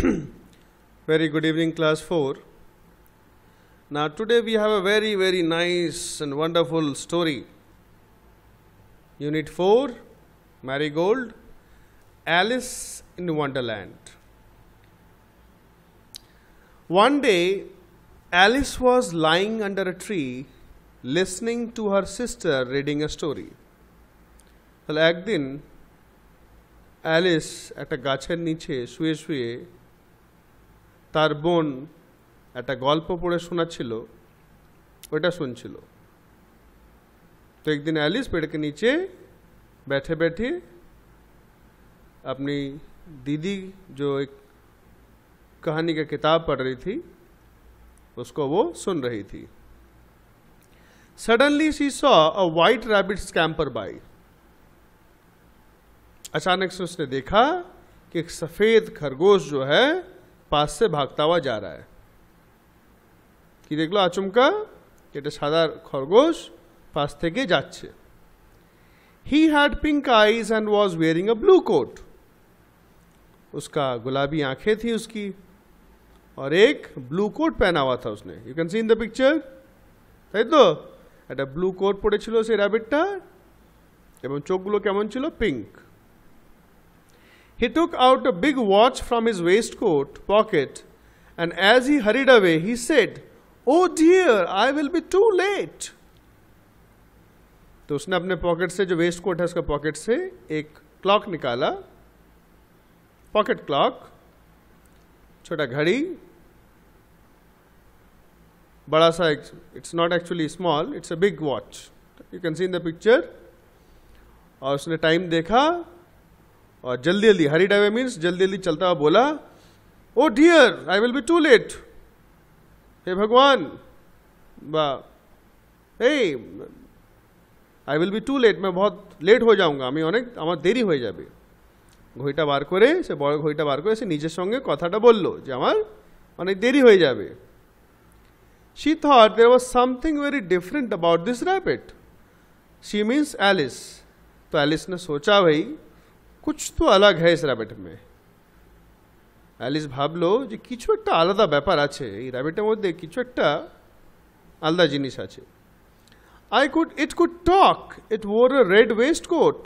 very good evening, class 4. Now, today we have a very, very nice and wonderful story. Unit 4 Marigold Alice in Wonderland. One day, Alice was lying under a tree listening to her sister reading a story. well, একদিন alice একটা গাছের নিচে শুয়ে শুয়ে তার বোন একটা গল্প পড়ে শোনাচ্ছিল सुन तो एक दिन एलिस पेड़ के नीचे बैठे बैठे अपनी दीदी जो एक कहानी का किताब पढ़ रही थी उसको वो सुन रही थी suddenly she saw a white rabbit scamper by अचानक से उसने देखा कि एक सफ़ेद खरगोश जो है पास से भागता हुआ जा रहा है कि देख लो आचमका सदा खरगोश पास जा had pink eyes and was wearing a blue coat उसका गुलाबी आंखें थी उसकी और एक ब्लू कोट पहना हुआ था उसने you can see in the picture তাই তো একটা ব্লু কোট পড়েছিল সে র্যাবিটটা এবং চোখগুলো কেমন ছিল pink He took out a big watch from his waistcoat pocket, and as he hurried away, he said, Oh dear, I will be too late. तो उसने अपने पॉकेट से जो वेस्ट कोट है उसका पॉकेट से एक क्लॉक निकाला पॉकेट क्लॉक छोटा घड़ी बड़ा सा it's not actually small it's a big watch you can see in the picture और उसने टाइम देखा और जल्दी जल्दी हरिड अवे मीन्स जल्दी जल्दी चलता हुआ बोला oh dear I will be too late हे भगवान हे I will be too late মানে বহুত লেট হয়ে যাওয়া আমি অনেক আমার দেরি হয়ে যাবে ঘড়িটা বার করে সে বড় ঘড়িটা বার করে সে নিজের সঙ্গে কথাটা বলল যে আমার অনেক দেরি হয়ে যাবে she thought there was something very different about this rabbit she means Alice तो एलिस ने सोचा भाई কুছ তো আলাগ হ্যাঁ ইস র্যাবেটমে অ্যালিস ভাবলো যে কিছু একটা আলাদা ব্যাপার আছে এই র্যাবেটের মধ্যে কিছু একটা আলাদা জিনিস আছে I could it it talk it or wore red waistcoat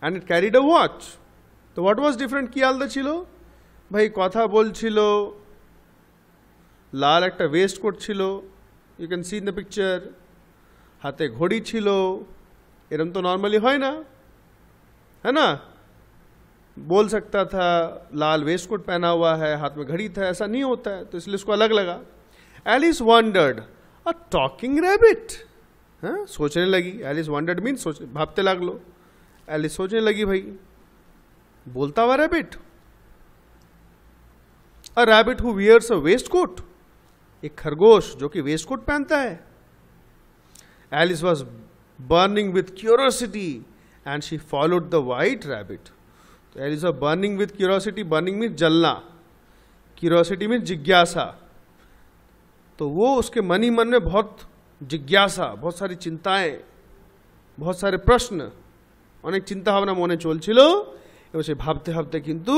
and it carried a watch তো হোয়াট ওয়াজ ডিফারেন্ট কী আলাদা ছিল ভাই কথা বলছিল লাল একটা ওয়েস্ট কোট ছিল you can see in the picture হাতে ঘড়ি ছিল এরম তো নর্মালি হয় না है ना बोल सकता था लाल वेस्ट कोट पहना हुआ है हाथ में घड़ी था ऐसा नहीं होता है तो इसलिए उसको अलग लगा Alice wondered a talking rabbit हाँ सोचने लगी एलिस वॉन्डर्ड मीन सोच भापते लाग लो एलिस सोचने लगी भाई बोलता हुआ rabbit a rabbit who wears a waistcoat एक खरगोश जो कि वेस्ट कोट पहनता है Alice was burning with curiosity and she followed the white rabbit. There is a burning with curiosity. Burning means जलना क्यूरोसिटी मीन जिज्ञासा तो वो उसके मन ही मन में बहुत जिज्ञासा बहुत सारी चिंताएं बहुत सारे প্রশ্ন অনেক চিন্তা ভাবনা মনে চলছিল এবং সে ভাবতে ভাবতে কিন্তু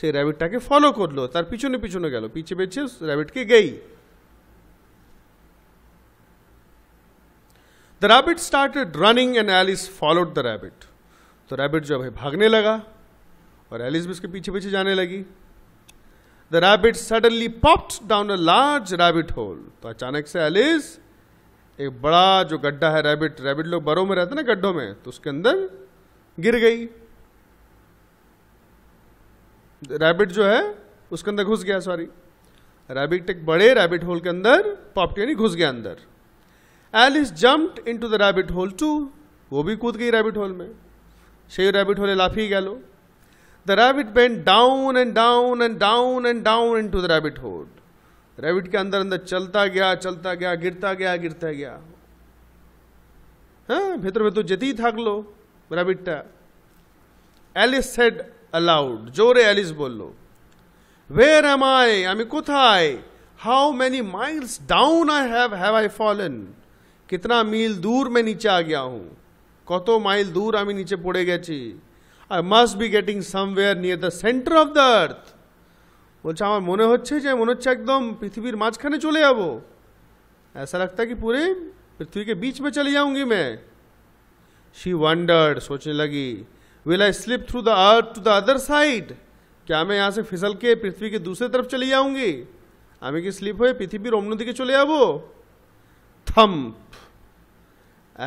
সেই র্যাবিটটাকে ফলো করলো তার পিছনে পিছনে গেল পিছিয়ে পিছিয়ে র্যাবিটকে গেই the rabbit started running and Alice followed the rabbit तो रैबिट जो है भागने लगा और एलिस भी उसके पीछे पीछे जाने लगी the rabbit suddenly popped down a large rabbit hole तो अचानक से एलिस एक बड़ा जो गड्ढा है रैबिट रैबिट लोग बरों में रहते ना गड्ढों में तो उसके अंदर गिर गई रैबिट जो है उसके अंदर घुस गया सॉरी रैबिट एक बड़े रैबिट होल के अंदर पॉप्ट यानी घुस गया अंदर Alice jumped into the rabbit hole too वो भी कूद गई रैबिट होल में से रैबिट होले लाफी गलो द रैबिट बेन down and down and down and down into the rabbit hole rabbit के अंदर अंदर चलता गया चलता गया गिरता गया गिरता गया हाँ भेतर भेतर तो जेते ही लो रैबिटा एलिस सेड अलाउड जोरे एलिस बोलो वेर एम आई कुथ I how many miles down I have have I fallen कितना मील दूर मैं नीचे आ गया हूँ कतो माइल दूर हमें नीचे पड़े गए I must be getting somewhere near the centre of the earth बोल हमारे मन हे मन हम एकदम पृथ्वी मजखने चले जाब ऐसा लगता है कि पूरे पृथ्वी के बीच में चली जाऊंगी मैं शी वंडर्ड सोचने लगी will I slip through the earth to the other side क्या मैं यहाँ से फिसल के पृथ्वी के दूसरे तरफ चली जाऊंगी हमें कि स्लिप हुए पृथ्वी रोमन दिखे चले जाब thump.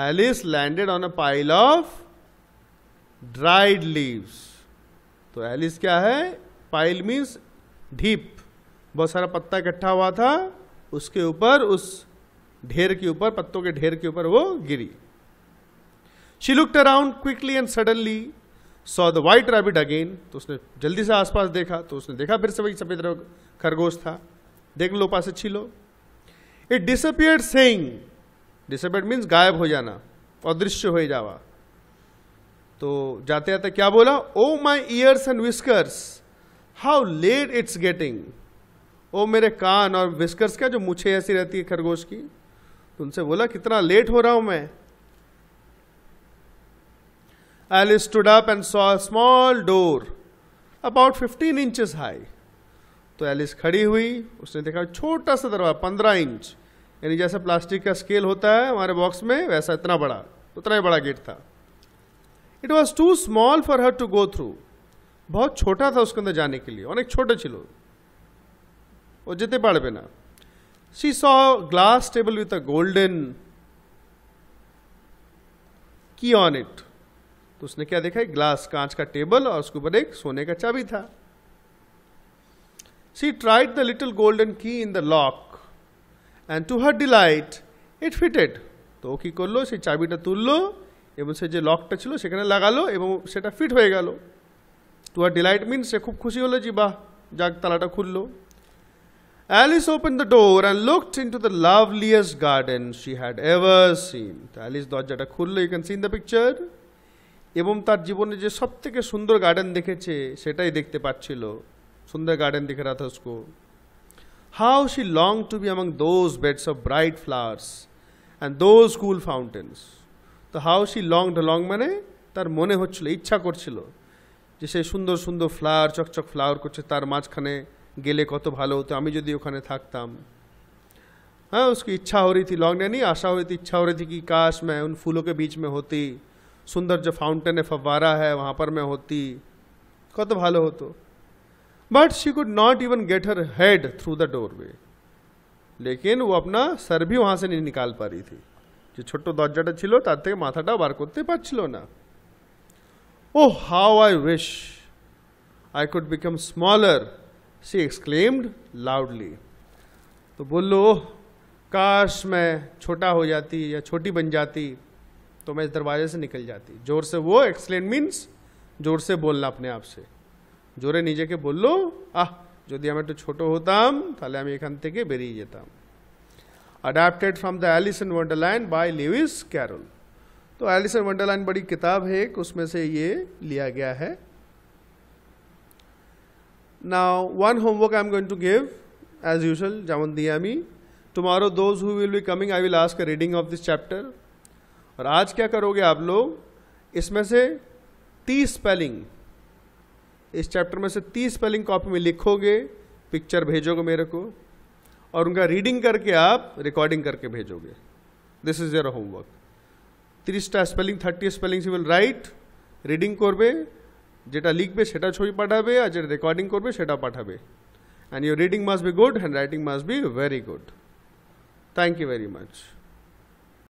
Alice landed on a pile of dried leaves. तो एलिस क्या है पाइल मीन्स ढीप बहुत सारा पत्ता इकट्ठा हुआ था उसके ऊपर उस ढेर के ऊपर पत्तों के ढेर के ऊपर वो गिरी she looked around quickly and suddenly saw the white rabbit again तो उसने जल्दी से आसपास देखा तो उसने देखा फिर से वही सफेद खरगोश था देख लो पास अच्छी लो it disappear saying disappear means गायब हो जाना अदृश्य हो जावा तो जाते जाते क्या बोला oh my ears and whiskers how late it's getting ओ मेरे कान और विस्कर्स क्या जो मुझे ऐसी रहती है खरगोश की तो उनसे बोला कितना लेट हो रहा हूं मैं I stood up and saw small door about fifteen inches high तो एलिस खड़ी हुई उसने देखा छोटा सा दरवाजा पंद्रह इंच यानी जैसा प्लास्टिक का स्केल होता है हमारे बॉक्स में वैसा इतना बड़ा उतना ही बड़ा गेट था it was too small for her to go through बहुत छोटा था उसके अंदर जाने के लिए अनेक छोटे छिलो वो जिते पाड़बे बिना she saw glass table with a golden key on it तो उसने क्या देखा एक ग्लास कांच का टेबल और उसके ऊपर एक सोने का चाबी था She tried the little golden key in the lock, and to her delight, it fitted. তো ও কী করলো সেই চাবিটা তুললো এবং সে যে লকটা ছিল সেখানে লাগালো এবং সেটা ফিট হয়ে গেল টু আর ডিলাইট মিন সে খুব খুশি হলো যে বাহ যাক তালাটা খুললো Alice open the door and looked into the loveliest garden she had ever seen তো অ্যালিস দরজাটা খুললো you can seen the picture এবং তার জীবনে যে সব থেকে সুন্দর গার্ডেন দেখেছে সেটাই দেখতে পাচ্ছিলো सुंदर गार्डन दिख रहा था उसको how she long to be among those beds of bright flowers and those cool fountains तो how she longed to long मैंने মনে मन हो इच्छा कर সেই सुंदर সুন্দর ফ্লাওয়ার চকচক फ्लावर कर তার মাঝখানে গেলে কত ভালো হতো আমি যদি ওখানে থাকতাম हाँ उसकी इच्छा हो रही थी लॉन्ग नहीं आशा हो रही थी इच्छा हो रही थी कि काश मैं उन फूलों के बीच में होती सुंदर जो फाउंटेन है फव्वारा है वहाँ पर मैं होती কত भलो হতো but she could not even get her head through the doorway लेकिन वो अपना सर भी वहां से नहीं निकाल पा रही थी जो छोटो दर्जाटा छो তার माथाटा बार करते ना oh how I wish I could become smaller she exclaimed loudly तो बोलो काश मैं छोटा हो जाती या छोटी बन जाती तो मैं इस दरवाजे से निकल जाती जोर से वो एक्सक्लेम मीन्स जोर से बोलना अपने आप से জোরে নিজেকে বলল আহ যদি আমি একটু ছোট হতাম তাহলে আমি এখান থেকে বেরিয়ে যেতাম adapted from the Alice in Wonderland by Lewis Carroll तो एलिस इन वंडरलैंड बड़ी किताब है एक उसमें से ये लिया गया है now one homework I am going to give as usual जामन दियामी tomorrow those who will be coming I will ask reading of this chapter और आज क्या करोगे आप लोग इसमें से तीस स्पेलिंग इस चैप्टर में से तीस स्पेलिंग कॉपी में लिखोगे पिक्चर भेजोगे मेरे को और उनका रीडिंग करके आप रिकॉर्डिंग करके भेजोगे दिस इज योर होमवर्क त्रिसटा spelling thirty spelling will write reading करबे जेटा লিখবে से ছবি পাঠাবে আর যেটা রেকর্ডিং করবে সেটা एंड योर ইউর রিডিং भी गुड एंड হ্যান্ড রাইটিং भी be good thank you very much